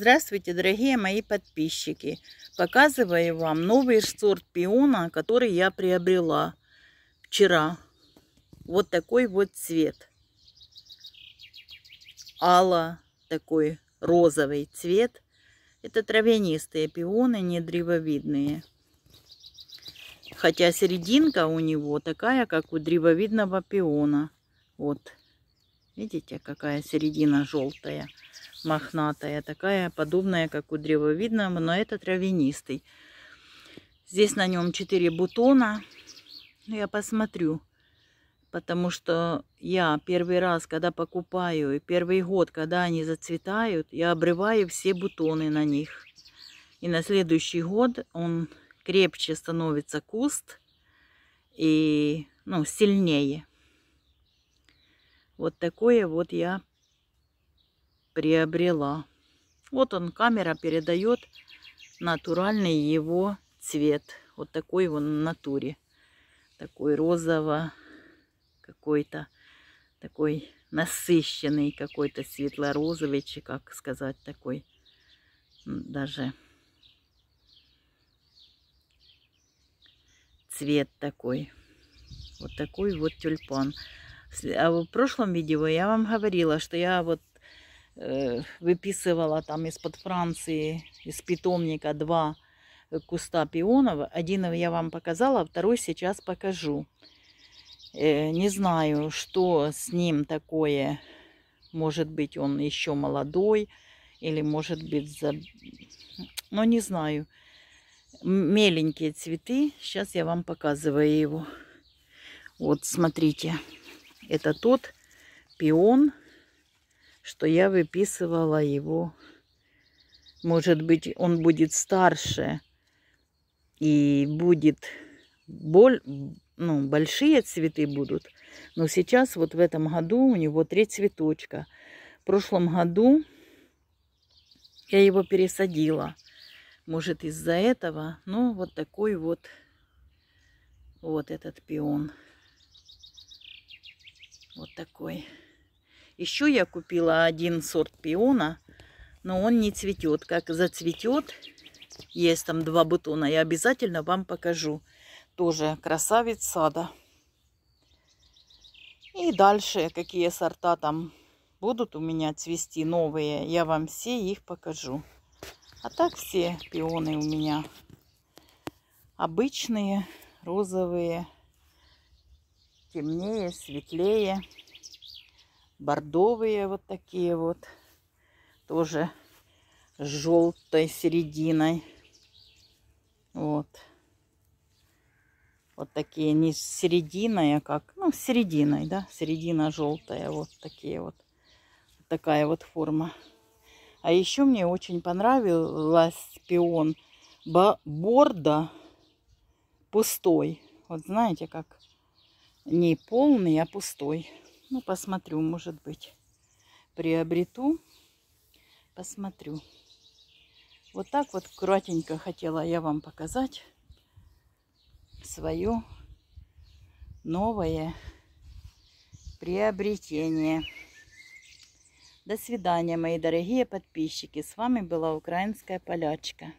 Здравствуйте, дорогие мои подписчики! Показываю вам новый сорт пиона, который я приобрела вчера. Вот такой вот цвет. Алла, такой розовый цвет. Это травянистые пионы, не древовидные. Хотя серединка у него такая, как у древовидного пиона. Вот, видите, какая середина желтая мохнатая, а такая подобная, как у древовидного, но это травянистый. Здесь на нем 4 бутона. Я посмотрю, потому что я первый раз, когда покупаю, и первый год, когда они зацветают, я обрываю все бутоны на них. И на следующий год он крепче становится куст и ну, сильнее. Вот такое вот я приобрела. Вот он, камера передает натуральный его цвет. Вот такой он в натуре. Такой розово, какой-то такой насыщенный, какой-то светло-розовый, как сказать, такой даже цвет такой. Вот такой вот тюльпан. А в прошлом видео я вам говорила, что я вот Э, выписывала там из-под Франции, из питомника два э, куста пионов. Один я вам показала, второй сейчас покажу. Э, не знаю, что с ним такое. Может быть, он еще молодой, или может быть, за... но не знаю. Меленькие цветы. Сейчас я вам показываю его. Вот, смотрите. Это тот пион, что я выписывала его. Может быть, он будет старше и будет боль, ну, большие цветы будут. Но сейчас вот в этом году у него три цветочка. В прошлом году я его пересадила. Может, из-за этого. Ну, вот такой вот, вот этот пион. Вот такой. Еще я купила один сорт пиона, но он не цветет. Как зацветет, есть там два бутона, я обязательно вам покажу. Тоже красавец сада. И дальше, какие сорта там будут у меня цвести новые, я вам все их покажу. А так все пионы у меня обычные, розовые, темнее, светлее бордовые вот такие вот, тоже с желтой серединой. Вот. Вот такие, не с серединой, а как, ну, с серединой, да, середина желтая, вот такие вот. такая вот форма. А еще мне очень понравилась пион борда пустой. Вот знаете, как не полный, а пустой. Ну, посмотрю, может быть, приобрету. Посмотрю. Вот так вот кратенько хотела я вам показать свое новое приобретение. До свидания, мои дорогие подписчики. С вами была украинская полячка.